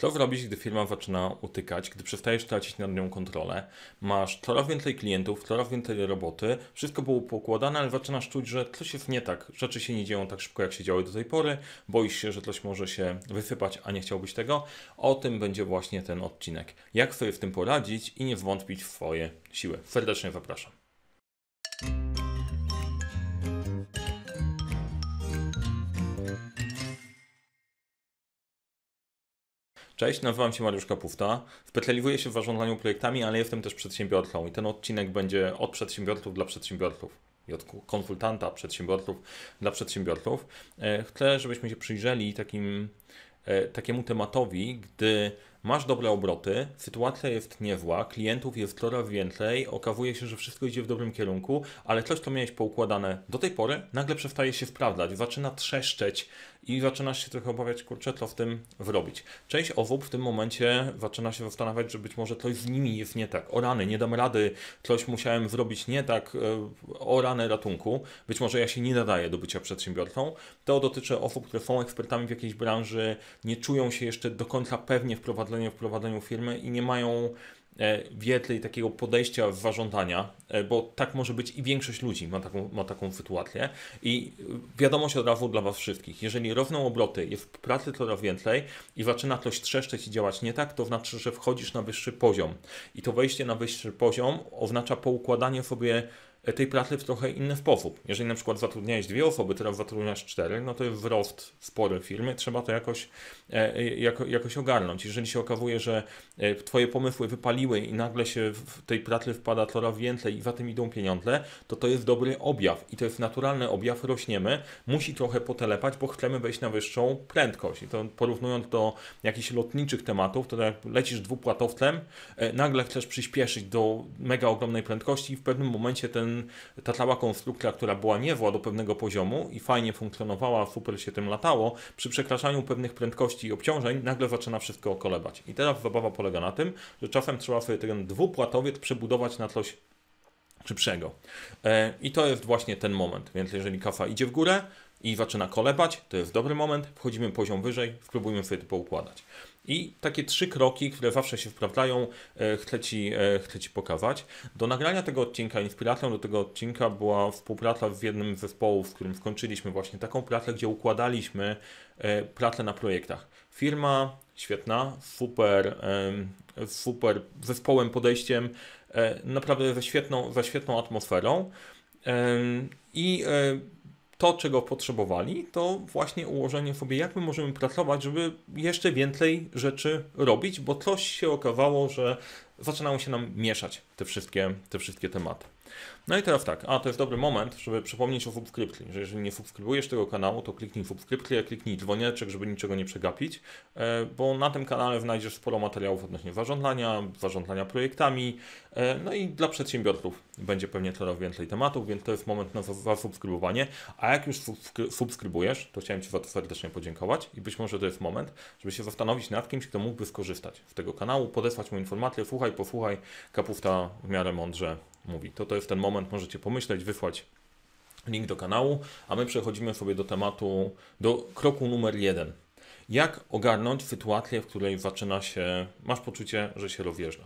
Co zrobić, gdy firma zaczyna utykać, gdy przestajesz tracić nad nią kontrolę? Masz coraz więcej klientów, coraz więcej roboty, wszystko było pokładane, ale zaczynasz czuć, że coś jest nie tak, rzeczy się nie dzieją tak szybko, jak się działy do tej pory, boisz się, że coś może się wysypać, a nie chciałbyś tego. O tym będzie właśnie ten odcinek. Jak sobie w tym poradzić i nie wątpić w swoje siły. Serdecznie zapraszam. Cześć, nazywam się Mariusz Kapufta. Wpetliwuję się w zarządzaniu projektami, ale jestem też przedsiębiorcą i ten odcinek będzie od przedsiębiorców dla przedsiębiorców i od konsultanta przedsiębiorców dla przedsiębiorców. E, chcę, żebyśmy się przyjrzeli takim, e, takiemu tematowi, gdy masz dobre obroty, sytuacja jest niezła, klientów jest coraz więcej, okazuje się, że wszystko idzie w dobrym kierunku, ale coś, co miałeś poukładane do tej pory, nagle przestaje się sprawdzać, zaczyna trzeszczeć i zaczynasz się trochę obawiać, kurczę, co w tym zrobić. Część osób w tym momencie zaczyna się zastanawiać, że być może coś z nimi jest nie tak. O rany, nie dam rady, coś musiałem zrobić nie tak, e, o rany ratunku. Być może ja się nie nadaję do bycia przedsiębiorcą. To dotyczy osób, które są ekspertami w jakiejś branży, nie czują się jeszcze do końca pewnie w prowadzeniu doświadczenie w prowadzeniu firmy i nie mają e, wiedzy i takiego podejścia zażądania, e, bo tak może być i większość ludzi ma taką, ma taką sytuację. I wiadomość od razu dla Was wszystkich, jeżeli rosną obroty, jest w pracy coraz więcej i zaczyna coś trzeszczeć i działać nie tak, to znaczy, że wchodzisz na wyższy poziom. I to wejście na wyższy poziom oznacza poukładanie sobie tej pracy w trochę inny sposób. Jeżeli na przykład zatrudniałeś dwie osoby, teraz zatrudniasz cztery, no to jest wzrost spory firmy, trzeba to jakoś, e, e, jako, jakoś ogarnąć. Jeżeli się okazuje, że e, Twoje pomysły wypaliły i nagle się w tej pracy wpada coraz więcej i za tym idą pieniądze, to to jest dobry objaw i to jest naturalny objaw, rośniemy, musi trochę potelepać, bo chcemy wejść na wyższą prędkość. I to porównując do jakichś lotniczych tematów, to jak lecisz dwupłatowcem, nagle chcesz przyspieszyć do mega ogromnej prędkości i w pewnym momencie ten ten, ta cała konstrukcja, która była niewła do pewnego poziomu i fajnie funkcjonowała, super się tym latało, przy przekraczaniu pewnych prędkości i obciążeń nagle zaczyna wszystko okolebać. I teraz zabawa polega na tym, że czasem trzeba sobie ten dwupłatowiec przebudować na coś szybszego. E, I to jest właśnie ten moment, więc jeżeli kafa idzie w górę i zaczyna kolebać, to jest dobry moment, wchodzimy poziom wyżej, spróbujmy sobie to poukładać. I takie trzy kroki, które zawsze się wprawdzają, e, chcę ci, e, chcę ci pokazać. Do nagrania tego odcinka, inspiracją do tego odcinka była współpraca z jednym z zespołów, z którym skończyliśmy właśnie taką pracę, gdzie układaliśmy pracę na projektach. Firma świetna, super, super zespołem, podejściem, E, naprawdę ze świetną, ze świetną atmosferą. I e, to, czego potrzebowali, to właśnie ułożenie sobie, jak my możemy pracować, żeby jeszcze więcej rzeczy robić, bo coś się okazało, że zaczynają się nam mieszać te wszystkie, te wszystkie tematy. No i teraz tak, a to jest dobry moment, żeby przypomnieć o FubScriptly, że jeżeli nie subskrybujesz tego kanału, to kliknij FubScriptly, a kliknij dzwoneczek, żeby niczego nie przegapić, e, bo na tym kanale znajdziesz sporo materiałów odnośnie warządlania, warządlania projektami, e, no i dla przedsiębiorców będzie pewnie coraz więcej tematów, więc to jest moment na zasubskrybowanie, a jak już subskrybujesz, to chciałem Ci bardzo serdecznie podziękować i być może to jest moment, żeby się zastanowić nad kimś, kto mógłby skorzystać z tego kanału, podesłać mu informację, słuchaj, posłuchaj, kapusta w miarę mądrze mówi. To to jest ten moment, możecie pomyśleć, wysłać link do kanału, a my przechodzimy sobie do tematu, do kroku numer jeden. Jak ogarnąć sytuację, w której zaczyna się, masz poczucie, że się rozjeżdża.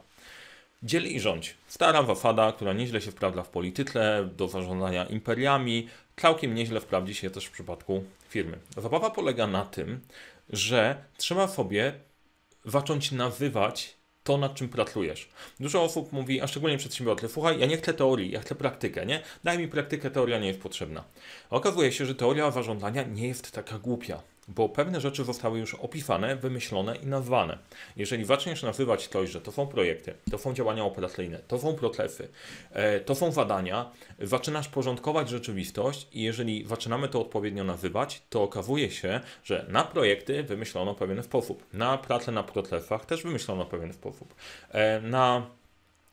Dziel i rządź. Stara wafada, która nieźle się wprawdza w polityce, do zarządzania imperiami, całkiem nieźle wprawdzi się też w przypadku firmy. Zabawa polega na tym, że trzeba sobie zacząć nazywać to, nad czym pracujesz. Dużo osób mówi, a szczególnie przedsiębiorcy, słuchaj, ja nie chcę teorii, ja chcę praktykę, nie? Daj mi praktykę, teoria nie jest potrzebna. Okazuje się, że teoria zarządzania nie jest taka głupia bo pewne rzeczy zostały już opisane, wymyślone i nazwane. Jeżeli zaczniesz nazywać coś, że to są projekty, to są działania operacyjne, to są procesy, e, to są zadania, zaczynasz porządkować rzeczywistość i jeżeli zaczynamy to odpowiednio nazywać, to okazuje się, że na projekty wymyślono pewien sposób, na pracę na procesach też wymyślono pewien sposób, e, na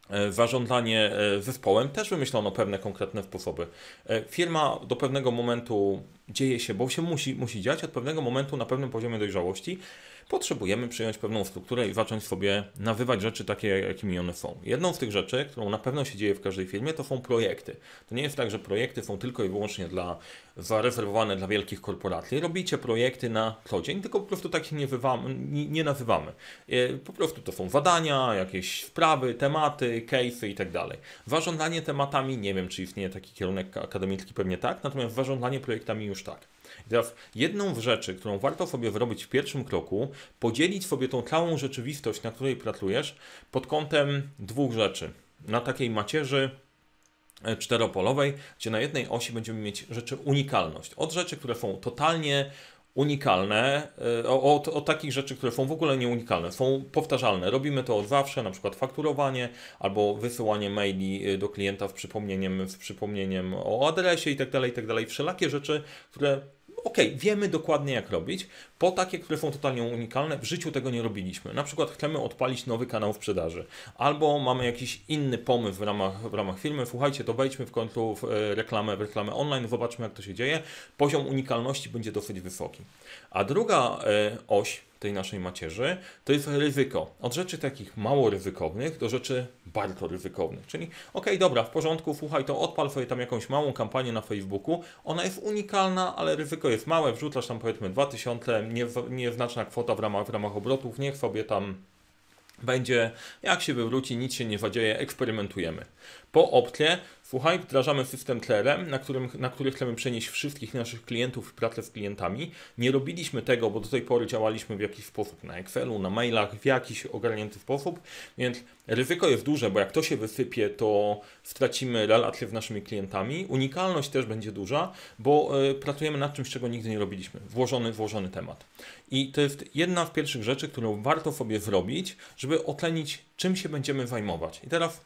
E, zarządzanie e, zespołem, też wymyślono pewne konkretne sposoby. E, firma do pewnego momentu dzieje się, bo się musi, musi dziać, od pewnego momentu na pewnym poziomie dojrzałości potrzebujemy przyjąć pewną strukturę i zacząć sobie nawywać rzeczy takie, jakimi one są. Jedną z tych rzeczy, którą na pewno się dzieje w każdej firmie, to są projekty. To nie jest tak, że projekty są tylko i wyłącznie dla, zarezerwowane dla wielkich korporacji. Robicie projekty na co dzień, tylko po prostu tak się nie, wywamy, nie nazywamy. E, po prostu to są badania, jakieś sprawy, tematy, case'y itd. Tak zarządzanie tematami, nie wiem, czy istnieje taki kierunek akademicki, pewnie tak, natomiast zarządzanie projektami już tak. Teraz jedną z rzeczy, którą warto sobie zrobić w pierwszym kroku, podzielić sobie tą całą rzeczywistość, na której pracujesz, pod kątem dwóch rzeczy. Na takiej macierzy e, czteropolowej, gdzie na jednej osi będziemy mieć rzeczy unikalność. Od rzeczy, które są totalnie unikalne, od, e, od takich rzeczy, które są w ogóle nieunikalne, są powtarzalne. Robimy to od zawsze, na przykład fakturowanie albo wysyłanie maili e, do klienta z przypomnieniem, z przypomnieniem o adresie itd., tak itd. Tak Wszelakie rzeczy, które ok, wiemy dokładnie jak robić, po takie, które są totalnie unikalne. W życiu tego nie robiliśmy. Na przykład chcemy odpalić nowy kanał w sprzedaży, albo mamy jakiś inny pomysł w ramach, w ramach firmy. Słuchajcie, to wejdźmy w końcu w e, reklamę, w reklamę online, zobaczmy jak to się dzieje. Poziom unikalności będzie dosyć wysoki. A druga e, oś tej naszej macierzy, to jest ryzyko. Od rzeczy takich mało ryzykownych do rzeczy bardzo ryzykownych. Czyli okej, okay, dobra, w porządku, słuchaj, to odpal sobie tam jakąś małą kampanię na Facebooku. Ona jest unikalna, ale ryzyko jest małe, wrzucasz tam powiedzmy 2000 nieznaczna kwota w ramach, w ramach obrotów, niech sobie tam będzie jak się wywróci, nic się nie zadzieje, eksperymentujemy. Po optie, słuchaj, wdrażamy system tlerem, na, którym, na który chcemy przenieść wszystkich naszych klientów w pracę z klientami. Nie robiliśmy tego, bo do tej pory działaliśmy w jakiś sposób na Excelu, na mailach, w jakiś ogarnięty sposób, więc ryzyko jest duże, bo jak to się wysypie, to stracimy relacje z naszymi klientami. Unikalność też będzie duża, bo e, pracujemy nad czymś, czego nigdy nie robiliśmy. Włożony, włożony temat. I to jest jedna z pierwszych rzeczy, którą warto sobie zrobić, żeby żeby otlenić, czym się będziemy zajmować. I teraz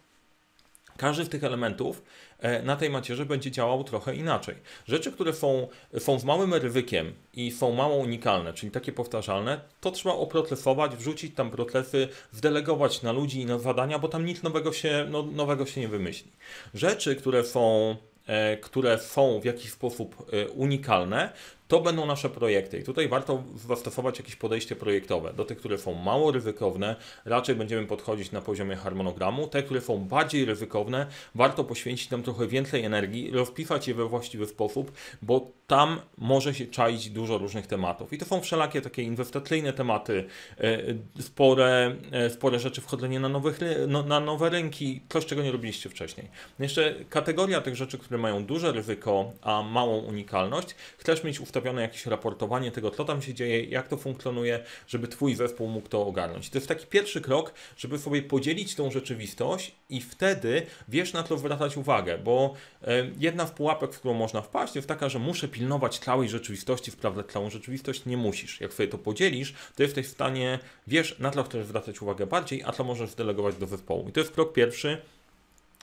każdy z tych elementów e, na tej macierzy będzie działał trochę inaczej. Rzeczy, które są, są z małym ryzykiem i są mało unikalne, czyli takie powtarzalne, to trzeba oprocesować, wrzucić tam procesy, wdelegować na ludzi i na zadania, bo tam nic nowego się, no, nowego się nie wymyśli. Rzeczy, które są e, które są w jakiś sposób e, unikalne, to będą nasze projekty i tutaj warto zastosować jakieś podejście projektowe. Do tych, które są mało ryzykowne, raczej będziemy podchodzić na poziomie harmonogramu. Te, które są bardziej ryzykowne, warto poświęcić tam trochę więcej energii, rozpisać je we właściwy sposób, bo tam może się czaić dużo różnych tematów. I to są wszelakie takie inwestycyjne tematy, e, spore, e, spore rzeczy, wchodzenie na, nowych, no, na nowe rynki, coś, czego nie robiliście wcześniej. Jeszcze kategoria tych rzeczy, które mają duże ryzyko, a małą unikalność. Chcesz mieć ustawione jakieś raportowanie tego, co tam się dzieje, jak to funkcjonuje, żeby Twój zespół mógł to ogarnąć. To jest taki pierwszy krok, żeby sobie podzielić tą rzeczywistość i wtedy wiesz, na to zwracać uwagę, bo e, jedna z pułapek, w którą można wpaść, jest taka, że muszę pilnować pilnować całej rzeczywistości, wprawdzie całą rzeczywistość nie musisz. Jak sobie to podzielisz, to jesteś w stanie, wiesz, na co chcesz zwracać uwagę bardziej, a co możesz zdelegować do zespołu. I to jest krok pierwszy.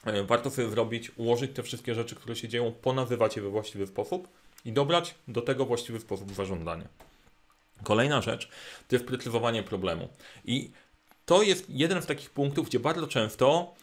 E, warto sobie zrobić, ułożyć te wszystkie rzeczy, które się dzieją, ponazywać je we właściwy sposób i dobrać do tego właściwy sposób zażądania. Kolejna rzecz to jest precyzowanie problemu. I to jest jeden z takich punktów, gdzie bardzo często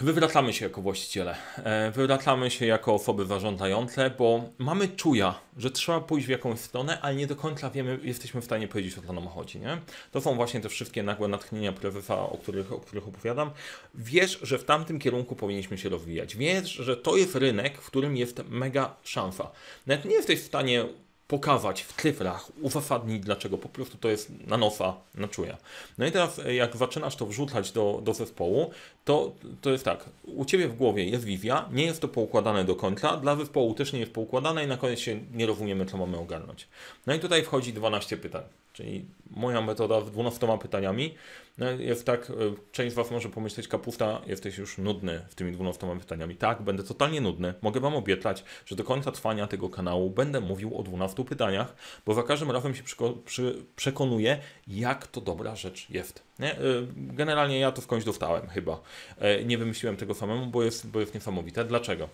Wywracamy się jako właściciele, e, wywracamy się jako osoby zarządzające, bo mamy czuja, że trzeba pójść w jakąś stronę, ale nie do końca wiemy, jesteśmy w stanie powiedzieć, o co nam chodzi. Nie? To są właśnie te wszystkie nagłe natchnienia prezesa, o których, o których opowiadam. Wiesz, że w tamtym kierunku powinniśmy się rozwijać. Wiesz, że to jest rynek, w którym jest mega szansa. Nawet nie jesteś w stanie pokazać w cyfrach, uzasadnić dlaczego, po prostu to jest na nosa, na czuja. No i teraz e, jak zaczynasz to wrzucać do, do zespołu, to, to jest tak, u Ciebie w głowie jest wizja, nie jest to poukładane do końca, dla zespołu też nie jest poukładane i na koniec się nie rozumiemy, co mamy ogarnąć. No i tutaj wchodzi 12 pytań. Czyli moja metoda z 12 pytaniami no, jest tak, y, część z Was może pomyśleć, kapusta, jesteś już nudny w tymi 12 pytaniami. Tak, będę totalnie nudny. Mogę Wam obiecać, że do końca trwania tego kanału będę mówił o 12 pytaniach, bo za każdym razem się przy przekonuję, jak to dobra rzecz jest. Nie? Y, generalnie ja to końcu dostałem chyba. Y, nie wymyśliłem tego samemu, bo jest, bo jest niesamowite. Dlaczego?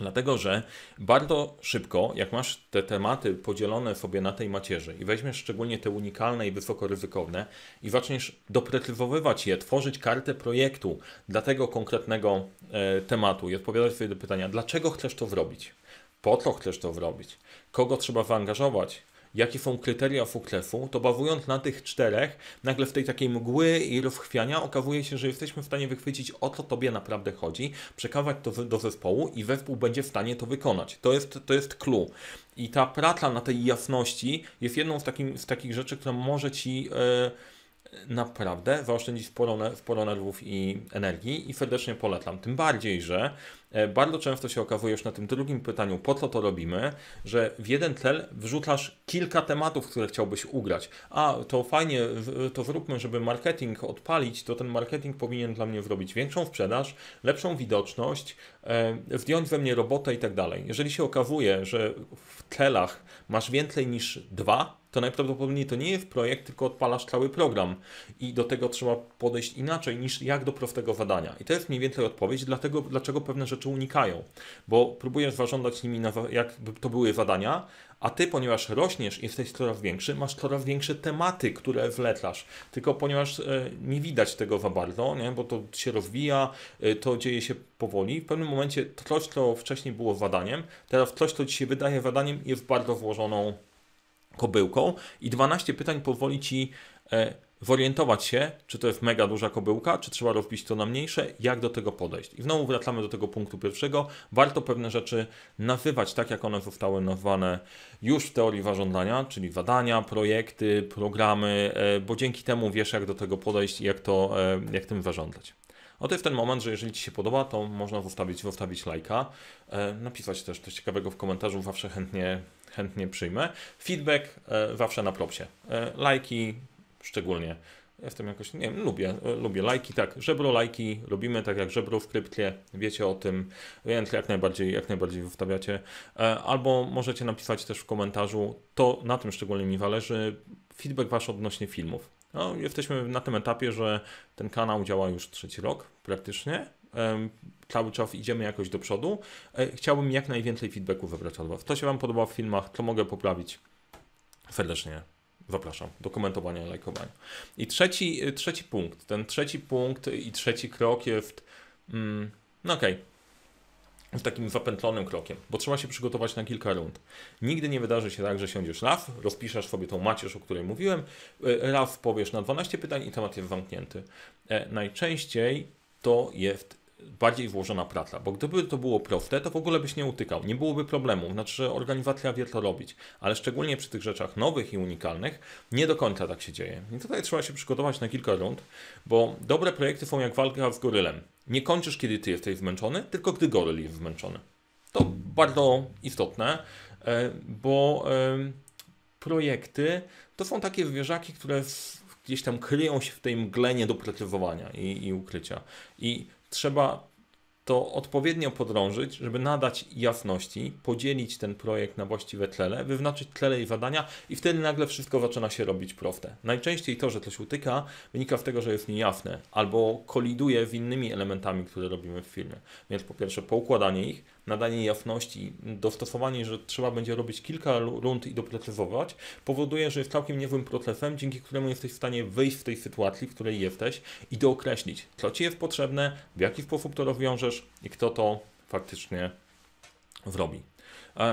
Dlatego, że bardzo szybko, jak masz te tematy podzielone sobie na tej macierzy i weźmiesz szczególnie te unikalne i wysokoryzykowne i zaczniesz doprecyzowywać je, tworzyć kartę projektu dla tego konkretnego e, tematu i odpowiadać sobie do pytania, dlaczego chcesz to zrobić? Po co chcesz to zrobić? Kogo trzeba zaangażować? jakie są kryteria sukcesu, to bazując na tych czterech, nagle w tej takiej mgły i rozchwiania okazuje się, że jesteśmy w stanie wychwycić o co Tobie naprawdę chodzi, przekazać to do zespołu i zespół będzie w stanie to wykonać. To jest, to jest clue. I ta praca na tej jasności jest jedną z, takim, z takich rzeczy, która może Ci... Yy, naprawdę zaoszczędzić sporo, sporo nerwów i energii i serdecznie polecam. Tym bardziej, że e, bardzo często się okazuje już na tym drugim pytaniu, po co to robimy, że w jeden cel wrzucasz kilka tematów, które chciałbyś ugrać. A to fajnie, to zróbmy, żeby marketing odpalić, to ten marketing powinien dla mnie zrobić większą sprzedaż, lepszą widoczność, e, zdjąć we mnie robotę i tak dalej. Jeżeli się okazuje, że w celach masz więcej niż dwa, to najprawdopodobniej to nie jest projekt, tylko odpalasz cały program i do tego trzeba podejść inaczej niż jak do prostego zadania. I to jest mniej więcej odpowiedź, dlatego, dlaczego pewne rzeczy unikają, bo próbujesz zażądać nimi, na, jakby to były zadania, a ty, ponieważ rośniesz, jesteś coraz większy, masz coraz większe tematy, które wlecasz. Tylko ponieważ e, nie widać tego za bardzo, nie? bo to się rozwija, e, to dzieje się powoli, w pewnym momencie coś, co wcześniej było zadaniem, teraz coś, co ci się wydaje zadaniem, jest bardzo złożoną kobyłką i 12 pytań pozwoli Ci e, worientować się, czy to jest mega duża kobyłka, czy trzeba rozbić to na mniejsze, jak do tego podejść. I znowu wracamy do tego punktu pierwszego. Warto pewne rzeczy nazywać tak, jak one zostały nazwane już w teorii warządzania, czyli badania, projekty, programy, e, bo dzięki temu wiesz, jak do tego podejść i jak, to, e, jak tym zarządzać. Oto to jest ten moment, że jeżeli Ci się podoba, to można zostawić, zostawić lajka, napisać też coś ciekawego w komentarzu, zawsze chętnie chętnie przyjmę. Feedback e, zawsze na propsie. E, lajki szczególnie. Ja w tym jakoś, nie wiem, lubię, e, lubię lajki, tak, żebro lajki, robimy tak jak żebro w kryptie, wiecie o tym, więc jak najbardziej, jak najbardziej wystawiacie. Albo możecie napisać też w komentarzu, to na tym szczególnie mi zależy, feedback wasz odnośnie filmów. No, jesteśmy na tym etapie, że ten kanał działa już trzeci rok praktycznie cały czas idziemy jakoś do przodu. E, chciałbym jak najwięcej feedbacku wybrać od Was. To się Wam podoba w filmach, to mogę poprawić. Serdecznie zapraszam do komentowania, lajkowania. I trzeci, e, trzeci punkt. Ten trzeci punkt i trzeci krok jest. Mm, no okej. Okay. takim zapętlonym krokiem, bo trzeba się przygotować na kilka rund. Nigdy nie wydarzy się tak, że siądziesz raz, rozpiszesz sobie tą macierz, o której mówiłem, e, raz powiesz na 12 pytań i temat jest zamknięty. Najczęściej to jest bardziej włożona praca, bo gdyby to było proste, to w ogóle byś nie utykał, nie byłoby problemu, znaczy organizacja wie to robić, ale szczególnie przy tych rzeczach nowych i unikalnych nie do końca tak się dzieje. I tutaj trzeba się przygotować na kilka rund, bo dobre projekty są jak walka z gorylem. Nie kończysz, kiedy ty jesteś zmęczony, tylko gdy goryl jest zmęczony. To bardzo istotne, e, bo e, projekty to są takie zwierzaki, które gdzieś tam kryją się w tej mgle niedoprecyzowania i, i ukrycia. I trzeba to odpowiednio podrążyć, żeby nadać jasności, podzielić ten projekt na właściwe tlele, wyznaczyć tlele i zadania i wtedy nagle wszystko zaczyna się robić proste. Najczęściej to, że coś utyka, wynika z tego, że jest niejasne albo koliduje z innymi elementami, które robimy w filmie. Więc po pierwsze poukładanie ich, nadanie jasności, dostosowanie, że trzeba będzie robić kilka rund i doprecyzować, powoduje, że jest całkiem niezłym procesem, dzięki któremu jesteś w stanie wyjść z tej sytuacji, w której jesteś i dookreślić, co Ci jest potrzebne, w jaki sposób to rozwiążesz i kto to faktycznie zrobi.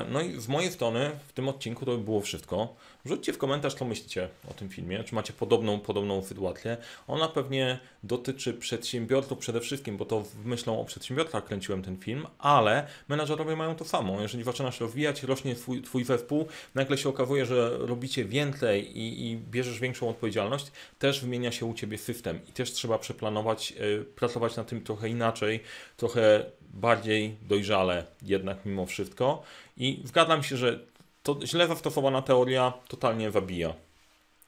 No i z mojej strony w tym odcinku to by było wszystko. Wrzućcie w komentarz, co myślicie o tym filmie, czy macie podobną, podobną sytuację. Ona pewnie dotyczy przedsiębiorców przede wszystkim, bo to myślą o przedsiębiorcach kręciłem ten film, ale menadżerowie mają to samo. Jeżeli zaczynasz rozwijać, rośnie twój, twój zespół, nagle się okazuje, że robicie więcej i, i bierzesz większą odpowiedzialność, też wymienia się u Ciebie system i też trzeba przeplanować, y, pracować na tym trochę inaczej, trochę bardziej dojrzale jednak mimo wszystko. I zgadzam się, że to źle zastosowana teoria totalnie zabija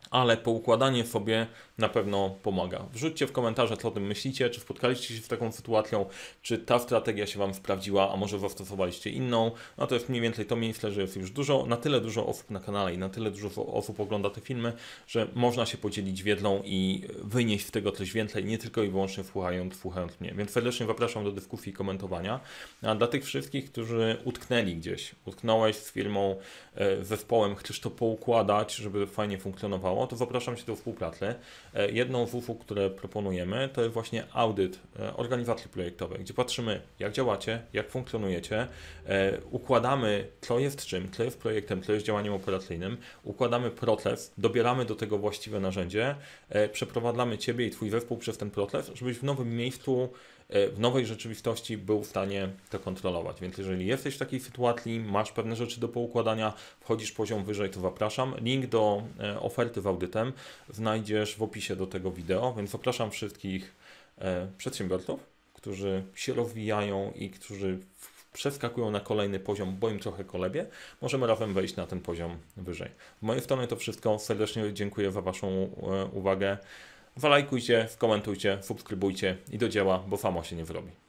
ale poukładanie sobie na pewno pomaga. Wrzućcie w komentarze, co o tym myślicie, czy spotkaliście się z taką sytuacją, czy ta strategia się Wam sprawdziła, a może zastosowaliście inną. No to jest mniej więcej to miejsce, że jest już dużo, na tyle dużo osób na kanale i na tyle dużo osób ogląda te filmy, że można się podzielić wiedzą i wynieść z tego coś więcej, nie tylko i wyłącznie słuchając, słuchając mnie. Więc serdecznie zapraszam do dyskusji i komentowania. A dla tych wszystkich, którzy utknęli gdzieś, utknąłeś z firmą, e, zespołem, chcesz to poukładać, żeby fajnie funkcjonowało, to zapraszam się do współpracy. E, jedną z UFU, które proponujemy, to jest właśnie audyt e, organizacji projektowej, gdzie patrzymy, jak działacie, jak funkcjonujecie, e, układamy, co jest czym, co jest projektem, co jest działaniem operacyjnym, układamy proces, dobieramy do tego właściwe narzędzie, przeprowadzamy Ciebie i Twój zespół przez ten proces, żebyś w nowym miejscu E, w nowej rzeczywistości był w stanie to kontrolować. Więc jeżeli jesteś w takiej sytuacji, masz pewne rzeczy do poukładania, wchodzisz poziom wyżej, to zapraszam. Link do e, oferty z audytem znajdziesz w opisie do tego wideo, więc zapraszam wszystkich e, przedsiębiorców, którzy się rozwijają i którzy przeskakują na kolejny poziom, bo im trochę kolebie, możemy razem wejść na ten poziom wyżej. Z mojej strony to wszystko. Serdecznie dziękuję za Waszą uwagę. Walajkujcie, skomentujcie, subskrybujcie i do dzieła, bo samo się nie wyrobi.